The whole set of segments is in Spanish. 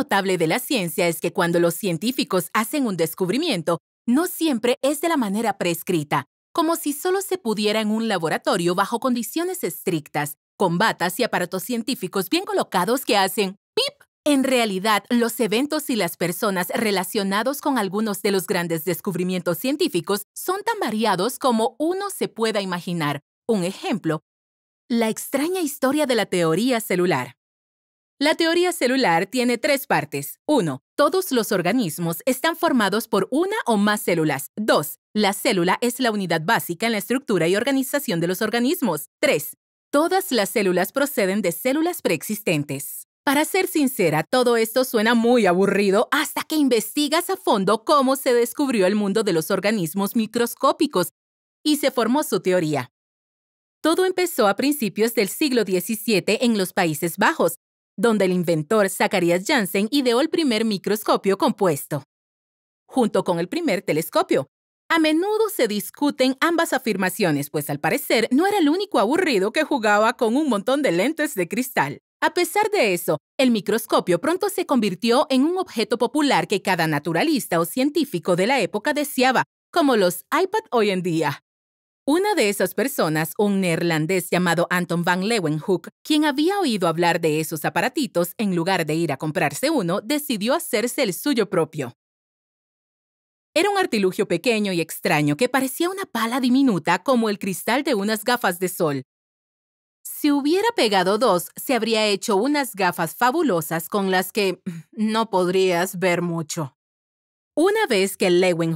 notable de la ciencia es que cuando los científicos hacen un descubrimiento, no siempre es de la manera prescrita, como si solo se pudiera en un laboratorio bajo condiciones estrictas, con batas y aparatos científicos bien colocados que hacen pip. En realidad, los eventos y las personas relacionados con algunos de los grandes descubrimientos científicos son tan variados como uno se pueda imaginar. Un ejemplo, la extraña historia de la teoría celular. La teoría celular tiene tres partes. 1. Todos los organismos están formados por una o más células. 2. La célula es la unidad básica en la estructura y organización de los organismos. 3. Todas las células proceden de células preexistentes. Para ser sincera, todo esto suena muy aburrido hasta que investigas a fondo cómo se descubrió el mundo de los organismos microscópicos y se formó su teoría. Todo empezó a principios del siglo XVII en los Países Bajos, donde el inventor Zacharias Janssen ideó el primer microscopio compuesto, junto con el primer telescopio. A menudo se discuten ambas afirmaciones, pues al parecer no era el único aburrido que jugaba con un montón de lentes de cristal. A pesar de eso, el microscopio pronto se convirtió en un objeto popular que cada naturalista o científico de la época deseaba, como los iPad hoy en día. Una de esas personas, un neerlandés llamado Anton van Leeuwenhoek, quien había oído hablar de esos aparatitos, en lugar de ir a comprarse uno, decidió hacerse el suyo propio. Era un artilugio pequeño y extraño que parecía una pala diminuta como el cristal de unas gafas de sol. Si hubiera pegado dos, se habría hecho unas gafas fabulosas con las que mm, no podrías ver mucho. Una vez que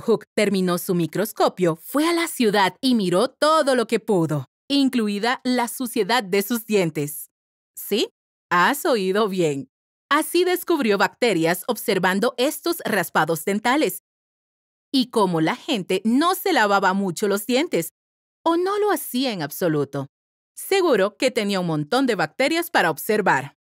Hook terminó su microscopio, fue a la ciudad y miró todo lo que pudo, incluida la suciedad de sus dientes. ¿Sí? Has oído bien. Así descubrió bacterias observando estos raspados dentales. Y como la gente no se lavaba mucho los dientes, o no lo hacía en absoluto. Seguro que tenía un montón de bacterias para observar.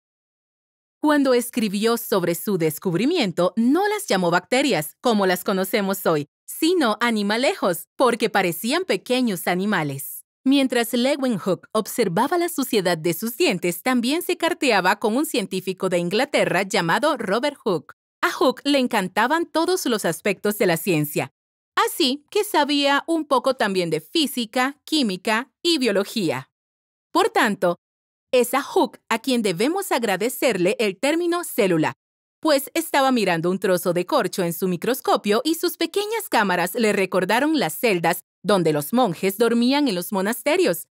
Cuando escribió sobre su descubrimiento, no las llamó bacterias, como las conocemos hoy, sino animalejos, porque parecían pequeños animales. Mientras Leeuwenhoek observaba la suciedad de sus dientes, también se carteaba con un científico de Inglaterra llamado Robert Hooke. A Hooke le encantaban todos los aspectos de la ciencia, así que sabía un poco también de física, química y biología. Por tanto, es a Hook a quien debemos agradecerle el término célula, pues estaba mirando un trozo de corcho en su microscopio y sus pequeñas cámaras le recordaron las celdas donde los monjes dormían en los monasterios,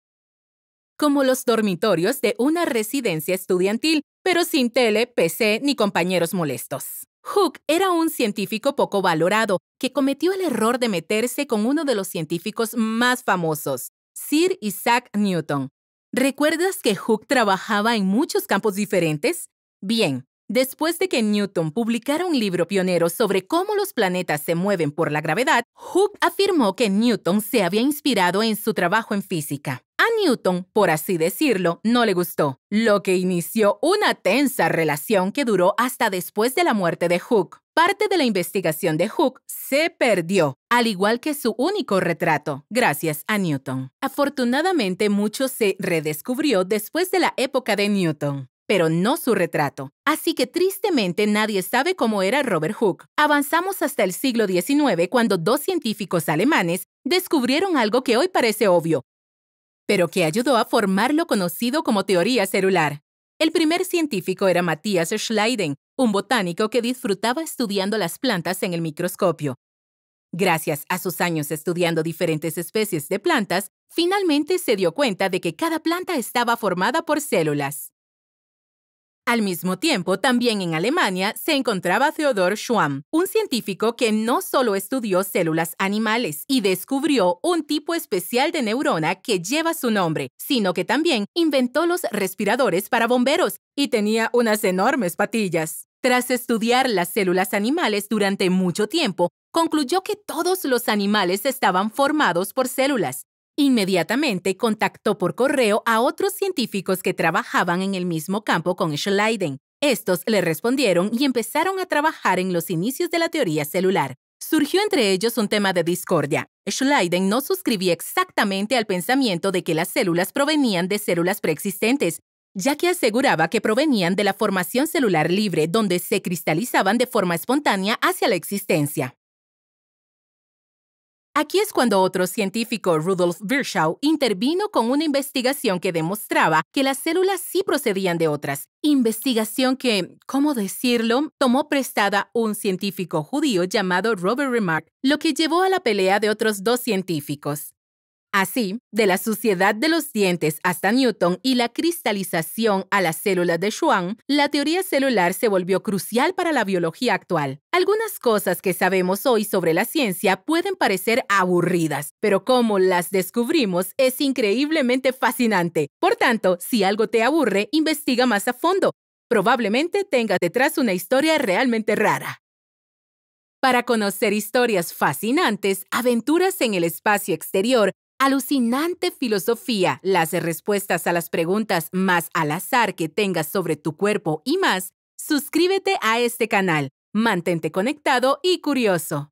como los dormitorios de una residencia estudiantil, pero sin tele, PC ni compañeros molestos. Hook era un científico poco valorado que cometió el error de meterse con uno de los científicos más famosos, Sir Isaac Newton, ¿Recuerdas que Hooke trabajaba en muchos campos diferentes? Bien, después de que Newton publicara un libro pionero sobre cómo los planetas se mueven por la gravedad, Hooke afirmó que Newton se había inspirado en su trabajo en física. Newton, por así decirlo, no le gustó, lo que inició una tensa relación que duró hasta después de la muerte de Hooke. Parte de la investigación de Hooke se perdió, al igual que su único retrato, gracias a Newton. Afortunadamente, mucho se redescubrió después de la época de Newton pero no su retrato. Así que tristemente nadie sabe cómo era Robert Hooke. Avanzamos hasta el siglo XIX cuando dos científicos alemanes descubrieron algo que hoy parece obvio, pero que ayudó a formar lo conocido como teoría celular. El primer científico era Matthias Schleiden, un botánico que disfrutaba estudiando las plantas en el microscopio. Gracias a sus años estudiando diferentes especies de plantas, finalmente se dio cuenta de que cada planta estaba formada por células. Al mismo tiempo, también en Alemania se encontraba Theodor Schwamm, un científico que no solo estudió células animales y descubrió un tipo especial de neurona que lleva su nombre, sino que también inventó los respiradores para bomberos y tenía unas enormes patillas. Tras estudiar las células animales durante mucho tiempo, concluyó que todos los animales estaban formados por células Inmediatamente contactó por correo a otros científicos que trabajaban en el mismo campo con Schleiden. Estos le respondieron y empezaron a trabajar en los inicios de la teoría celular. Surgió entre ellos un tema de discordia. Schleiden no suscribía exactamente al pensamiento de que las células provenían de células preexistentes, ya que aseguraba que provenían de la formación celular libre, donde se cristalizaban de forma espontánea hacia la existencia. Aquí es cuando otro científico, Rudolf Virchow, intervino con una investigación que demostraba que las células sí procedían de otras. Investigación que, ¿cómo decirlo?, tomó prestada un científico judío llamado Robert Remark, lo que llevó a la pelea de otros dos científicos. Así, de la suciedad de los dientes hasta Newton y la cristalización a las células de Schwann, la teoría celular se volvió crucial para la biología actual. Algunas cosas que sabemos hoy sobre la ciencia pueden parecer aburridas, pero cómo las descubrimos es increíblemente fascinante. Por tanto, si algo te aburre, investiga más a fondo. Probablemente tengas detrás una historia realmente rara. Para conocer historias fascinantes, aventuras en el espacio exterior alucinante filosofía, las respuestas a las preguntas más al azar que tengas sobre tu cuerpo y más, suscríbete a este canal. Mantente conectado y curioso.